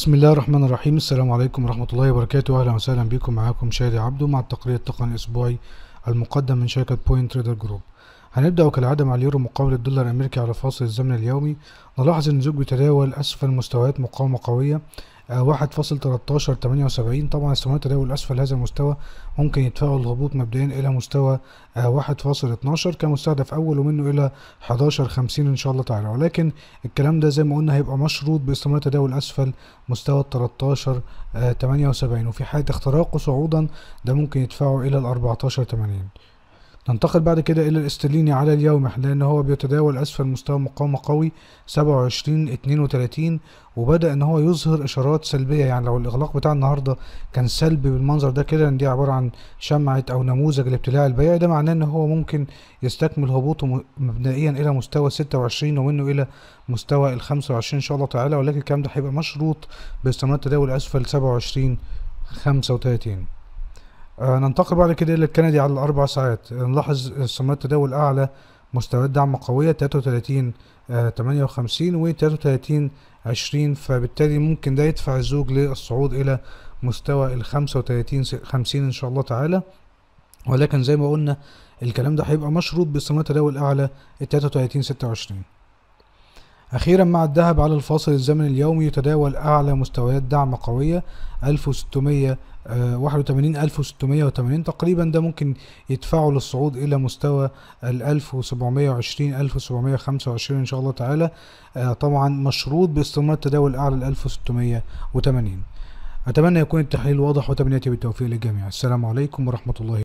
بسم الله الرحمن الرحيم السلام عليكم ورحمة الله وبركاته أهلا وسهلا بكم معاكم شادي عبده مع التقرير التقني الأسبوعي المقدم من شركة بوينت تريدر جروب هنبدأ كالعادة مع اليورو مقابل الدولار الأمريكي على فاصل الزمن اليومي نلاحظ أن الزوج بيتداول أسفل مستويات مقاومة قوية 1.13 آه، 78 طبعا استمرار التداول الأسفل هذا المستوى ممكن يتفاعل الهبوط مبدئيا إلى مستوى 1.12 آه، كمستهدف أول ومنه إلى خمسين إن شاء الله تعالى ولكن الكلام ده زي ما قلنا هيبقى مشروط باستمرار التداول أسفل مستوى 13 78 آه، وفي حالة اختراقه صعودا ده ممكن يدفعه إلى الأربعتاشر 14 80 ننتقل بعد كده إلى الاسترليني على اليوم لأن هو بيتداول أسفل مستوى مقاومة قوي 27 32 وبدأ إن هو يظهر إشارات سلبية يعني لو الإغلاق بتاع النهاردة كان سلبي بالمنظر ده كده إن دي عبارة عن شمعة أو نموذج لابتلاع البيع ده معناه إن هو ممكن يستكمل هبوطه مبدئيا إلى مستوى 26 ومنه إلى مستوى ال 25 إن شاء الله تعالى ولكن الكلام ده هيبقى مشروط باستمرار تداول أسفل 27 35 آه، ننتقل بعد كده إلى الكندي على الأربع ساعات آه، نلاحظ استمرار آه، التداول أعلى مستويات دعم قوية 33 58 و 33 20 فبالتالي ممكن ده يدفع الزوج للصعود إلى مستوى ال 35 50 إن شاء الله تعالى ولكن زي ما قلنا الكلام ده هيبقى مشروط باستمرار تداول أعلى 33 26 أخيرا مع الذهب على الفاصل الزمني اليومي يتداول أعلى مستويات دعم قوية 1681 1680 تقريبا ده ممكن يدفعه للصعود إلى مستوى ال 1720 1725 إن شاء الله تعالى آه، طبعا مشروط باستمرار التداول أعلى ال 1680 أتمنى يكون التحليل واضح وتمنياتي بالتوفيق للجميع السلام عليكم ورحمة الله